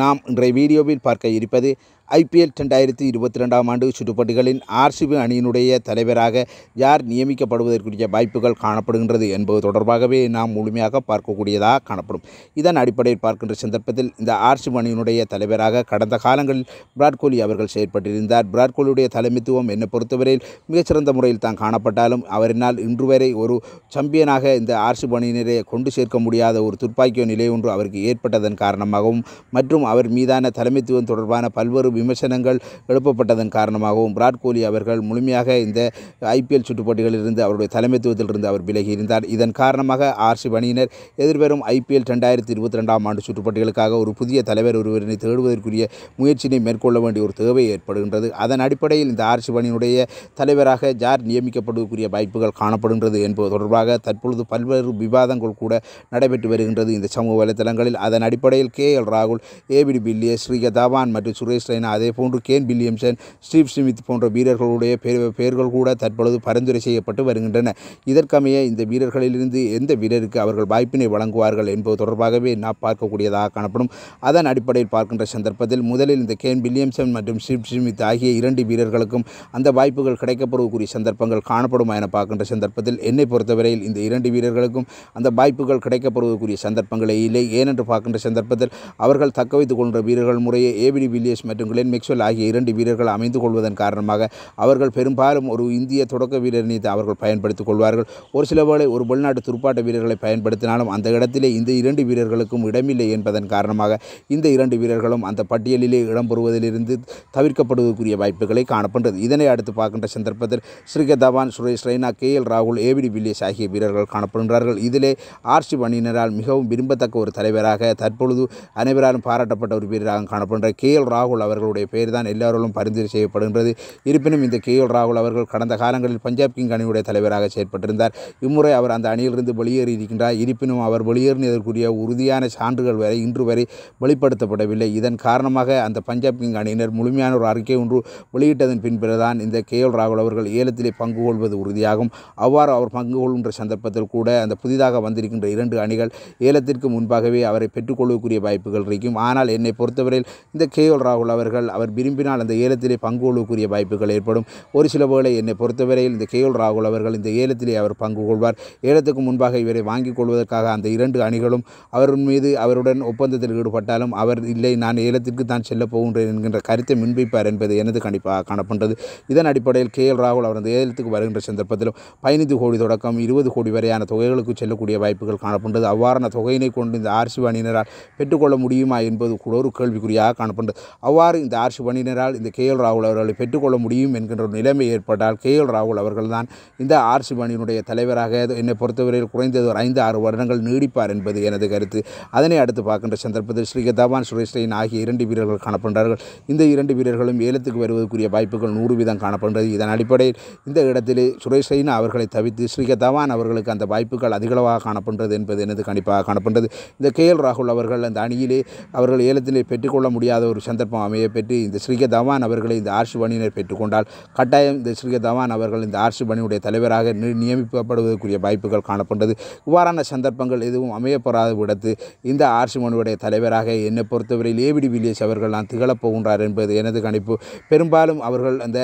நாம் இன்றைய வீடியோவில் பார்க்க இருப்பது ஐபிஎல் ரெண்டாயிரத்தி இருபத்தி ரெண்டாம் ஆண்டு சுற்றுப்பட்டுகளின் ஆர்சிபி அணியினுடைய தலைவராக யார் நியமிக்கப்படுவதற்குரிய வாய்ப்புகள் காணப்படுகின்றது என்பது தொடர்பாகவே நாம் முழுமையாக பார்க்கக்கூடியதாக காணப்படும் இதன் அடிப்படையில் பார்க்கின்ற சந்தர்ப்பத்தில் இந்த ஆர்சிபி அணியினுடைய தலைவராக கடந்த காலங்களில் விராட் கோலி அவர்கள் செயற்பட்டிருந்தார் விராட் கோலியுடைய தலைமைத்துவம் என்னை பொறுத்தவரையில் மிகச்சிறந்த முறையில் தான் காணப்பட்டாலும் அவரினால் இன்று வரை ஒரு சம்பியனாக இந்த ஆர்சிபி அணியினரை கொண்டு சேர்க்க முடியாத ஒரு துர்ப்பாக்கிய நிலை ஒன்று அவருக்கு ஏற்பட்டதன் காரணமாகவும் மற்றும் என்றும் அவர் மீதான தலைமைத்துவம் தொடர்பான பல்வேறு விமர்சனங்கள் எழுப்பப்பட்டதன் காரணமாகவும் விராட் கோலி அவர்கள் முழுமையாக இந்த ஐபிஎல் சுற்றுப்போட்டிகளிலிருந்து அவருடைய தலைமைத்துவத்திலிருந்து அவர் விலகி இருந்தார் இதன் காரணமாக ஆர்சி அணியினர் எதிர்வரும் ஐபிஎல் ரெண்டாயிரத்தி இருபத்தி ரெண்டாம் ஆண்டு சுற்றுப்போட்டிகளுக்காக ஒரு புதிய தலைவர் ஒருவரினை தேடுவதற்குரிய முயற்சியினை மேற்கொள்ள வேண்டிய ஒரு தேவை ஏற்படுகின்றது அதன் அடிப்படையில் இந்த ஆர்சி அணியினுடைய தலைவராக ஜார் நியமிக்கப்படுவதற்குரிய வாய்ப்புகள் காணப்படுகின்றது என்பது தொடர்பாக தற்பொழுது பல்வேறு விவாதங்கள் கூட நடைபெற்று வருகின்றது இந்த சமூக வலைதளங்களில் அதன் அடிப்படையில் கே எல் ராகுல் ஏபிடி பில்லியஸ் ஸ்ரீக தவான் மற்றும் சுரேஷ் ரெய்னா அதே போன்று கேன் வில்லியம்சன் ஸ்டீவ் ஸ்மித் போன்ற வீரர்களுடைய பெயர்கள் கூட தற்பொழுது பரிந்துரை செய்யப்பட்டு வருகின்றன இதற்கமைய இந்த வீரர்களிலிருந்து எந்த வீரருக்கு அவர்கள் வாய்ப்பினை வழங்குவார்கள் என்பது தொடர்பாகவே நாம் பார்க்கக்கூடியதாக காணப்படும் அதன் அடிப்படையில் பார்க்கின்ற சந்தர்ப்பத்தில் முதலில் இந்த கேன் வில்லியம்சன் மற்றும் ஸ்டீவ் ஸ்மித் ஆகிய இரண்டு வீரர்களுக்கும் அந்த வாய்ப்புகள் கிடைக்கப்படக்கூடிய சந்தர்ப்பங்கள் காணப்படுமா என பார்க்கின்ற சந்தர்ப்பத்தில் என்னை பொறுத்தவரையில் இந்த இரண்டு வீரர்களுக்கும் அந்த வாய்ப்புகள் கிடைக்கப்படுவதற்குரிய சந்தர்ப்பங்களே இல்லை ஏனென்று பார்க்கின்ற சந்தர்ப்பத்தில் அவர்கள் தக்க தக்கவைத்துக் கொண்ட வீரர்கள் முறையே ஏபிடி வில்லியர்ஸ் மற்றும் கிளென் மெக்ஸ்வெல் ஆகிய இரண்டு வீரர்கள் அமைந்து கொள்வதன் காரணமாக அவர்கள் பெரும்பாலும் ஒரு இந்திய தொடக்க வீரரினை அவர்கள் பயன்படுத்திக் கொள்வார்கள் ஒரு சில வேளை ஒரு வெளிநாட்டு துருப்பாட்ட வீரர்களை பயன்படுத்தினாலும் அந்த இடத்திலே இந்த இரண்டு வீரர்களுக்கும் இடமில்லை என்பதன் காரணமாக இந்த இரண்டு வீரர்களும் அந்த பட்டியலிலே இடம்பெறுவதிலிருந்து தவிர்க்கப்படுவதற்குரிய வாய்ப்புகளை காணப்படுகிறது இதனை அடுத்து பார்க்கின்ற சந்தர்ப்பத்தில் ஸ்ரீக தவான் சுரேஷ் ரெய்னா கே எல் ராகுல் ஏபிடி வில்லியர்ஸ் ஆகிய வீரர்கள் காணப்படுகிறார்கள் இதிலே ஆர்சி பணியினரால் மிகவும் விரும்பத்தக்க ஒரு தலைவராக தற்பொழுது அனைவராலும் பாராட்ட பாராட்டப்பட்ட ஒரு வீரராக காணப்படுகிற கே எல் ராகுல் அவர்களுடைய பெயர் தான் எல்லாரோடும் பரிந்துரை செய்யப்படுகின்றது இருப்பினும் இந்த கே எல் ராகுல் அவர்கள் கடந்த காலங்களில் பஞ்சாப் கிங் அணியுடைய தலைவராக செயற்பட்டிருந்தார் இம்முறை அவர் அந்த அணியிலிருந்து வெளியேறி இருக்கின்றார் இருப்பினும் அவர் வெளியேறினதற்குரிய உறுதியான சான்றுகள் வரை இன்று வரை வெளிப்படுத்தப்படவில்லை இதன் காரணமாக அந்த பஞ்சாப் கிங் அணியினர் முழுமையான ஒரு அறிக்கை ஒன்று வெளியிட்டதன் பின்பிறதான் இந்த கே எல் ராகுல் அவர்கள் ஏலத்திலே பங்கு கொள்வது உறுதியாகும் அவ்வாறு அவர் பங்கு கொள்கின்ற சந்தர்ப்பத்தில் கூட அந்த புதிதாக வந்திருக்கின்ற இரண்டு அணிகள் ஏலத்திற்கு முன்பாகவே அவரை பெற்றுக்கொள்ளக்கூடிய வாய்ப்புகள் இருக்கும் ஆனால் ஆனால் என்னை பொறுத்தவரையில் இந்த கேஎல் ராகுல் அவர்கள் அவர் விரும்பினால் அந்த ஏலத்திலே கொள்ளக்கூடிய வாய்ப்புகள் ஏற்படும் ஒரு சில வேளை என்னை பொறுத்தவரையில் இந்த கே எல் ராகுல் அவர்கள் இந்த ஏலத்திலே அவர் பங்கு கொள்வார் ஏலத்துக்கு முன்பாக இவரை வாங்கிக் கொள்வதற்காக அந்த இரண்டு அணிகளும் அவர் மீது அவருடன் ஒப்பந்தத்தில் ஈடுபட்டாலும் அவர் இல்லை நான் ஏலத்திற்கு தான் செல்லப் போகின்றேன் என்கின்ற கருத்தை முன்வைப்பார் என்பது எனது கண்டிப்பாக காணப்பட்டது இதன் அடிப்படையில் கே எல் ராகுல் அவர் அந்த ஏலத்துக்கு வருகின்ற சந்தர்ப்பத்திலும் பதினைந்து கோடி தொடக்கம் இருபது கோடி வரையான தொகைகளுக்கு செல்லக்கூடிய வாய்ப்புகள் காணப்பட்டது அவ்வாறான தொகையினை கொண்டு இந்த ஆர்சி அணியினரால் பெற்றுக்கொள்ள முடியுமா என்று என்பது கூட ஒரு கேள்விக்குறியாக காணப்படுகிறது அவ்வாறு இந்த ஆர்ஷி பணியினரால் இந்த கே எல் ராகுல் அவர்களை பெற்றுக்கொள்ள முடியும் என்கின்ற ஒரு நிலைமை ஏற்பட்டால் கே எல் ராகுல் அவர்கள் தான் இந்த ஆர்சி பணியினுடைய தலைவராக என்னை பொறுத்தவரையில் குறைந்தது ஒரு ஐந்து ஆறு வருடங்கள் நீடிப்பார் என்பது எனது கருத்து அதனை அடுத்து பார்க்கின்ற சந்தர்ப்பத்தில் ஸ்ரீக தவான் சுரேஷ்ரெயின் ஆகிய இரண்டு வீரர்கள் காணப்படுகிறார்கள் இந்த இரண்டு வீரர்களும் ஏலத்துக்கு வருவதற்குரிய வாய்ப்புகள் நூறு வீதம் காணப்படுகிறது இதன் அடிப்படையில் இந்த இடத்தில் சுரேஷ் ரெய்னா அவர்களை தவிர்த்து ஸ்ரீக தவான் அவர்களுக்கு அந்த வாய்ப்புகள் அதிகளவாக காணப்படுகிறது என்பது எனது கண்டிப்பாக காணப்படுகிறது இந்த கே எல் ராகுல் அவர்கள் அந்த அணியிலே அவர் அவர்கள் ஏலத்திலே பெற்றுக்கொள்ள முடியாத ஒரு சந்தர்ப்பம் அமையப்பெற்று இந்த ஸ்ரீக தவான் அவர்களை இந்த ஆர்ஷி பணியினர் பெற்றுக்கொண்டால் கட்டாயம் இந்த ஸ்ரீக தவான் அவர்கள் இந்த ஆர்ஷி பணியுடைய தலைவராக நியமிக்கப்படுவதற்குரிய வாய்ப்புகள் காணப்பட்டது இவ்வாறான சந்தர்ப்பங்கள் எதுவும் அமையப்படாத விடத்து இந்த ஆர்ஷி பணியுடைய தலைவராக என்னை பொறுத்தவரையில் ஏபிடி வில்லியஸ் அவர்கள் நான் திகழப்போகின்றார் என்பது எனது கணிப்பு பெரும்பாலும் அவர்கள் அந்த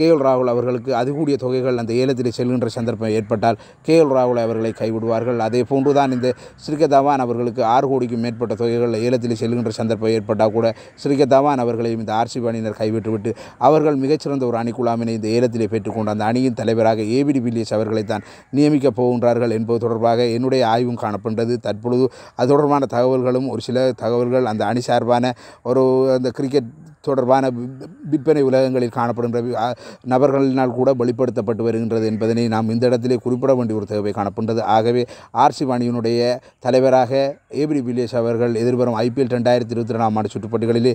கே எல் ராகுல் அவர்களுக்கு அதுகூடிய தொகைகள் அந்த ஏலத்திலே செல்கின்ற சந்தர்ப்பம் ஏற்பட்டால் கே எல் ராகுல் அவர்களை கைவிடுவார்கள் அதே போன்றுதான் இந்த ஸ்ரீக தவான் அவர்களுக்கு ஆறு கோடிக்கும் மேற்பட்ட தொகைகள் ஏலத்திலே செல்கின்ற சந்தர்ப்பம் ஏற்பட்டால் கூட ஸ்ரீகே தவான் அவர்களையும் இந்த ஆர்சிபி அணியினர் கைவிட்டுவிட்டு அவர்கள் மிகச்சிறந்த ஒரு அணிக்குழாமினை இந்த ஏலத்திலே பெற்றுக்கொண்டு அந்த அணியின் தலைவராக ஏபிடி வில்லியஸ் அவர்களை தான் நியமிக்கப் போகின்றார்கள் என்பது தொடர்பாக என்னுடைய ஆய்வும் காணப்படுகிறது தற்பொழுது அது தொடர்பான தகவல்களும் ஒரு சில தகவல்கள் அந்த அணி சார்பான ஒரு அந்த கிரிக்கெட் தொடர்பான விற்பனை உலகங்களில் காணப்படுகின்ற நபர்களினால் கூட வெளிப்படுத்தப்பட்டு வருகின்றது என்பதனை நாம் இந்த இடத்திலே குறிப்பிட வேண்டிய ஒரு தேவை காணப்படுகிறது ஆகவே ஆர்சி வாணியினுடைய தலைவராக ஏபிரி வில்லியஸ் அவர்கள் எதிர்வரும் ஐபிஎல் ரெண்டாயிரத்தி இருபத்தி ரெண்டாம் ஆண்டு சுற்றுப்பட்டிகளிலே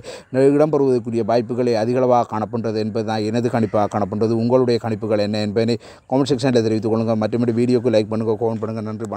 இடம்பெறுவதற்குரிய வாய்ப்புகளை அதிகளவாக காணப்படுகிறது என்பது தான் எனது கணிப்பாக காணப்படுறது உங்களுடைய கணிப்புகள் என்ன என்பதனை கமெண்ட் செக்ஷனில் தெரிவித்துக் கொள்ளுங்கள் மற்றபடி வீடியோக்கு லைக் பண்ணுங்கள் கோன் பண்ணுங்கள் நன்றி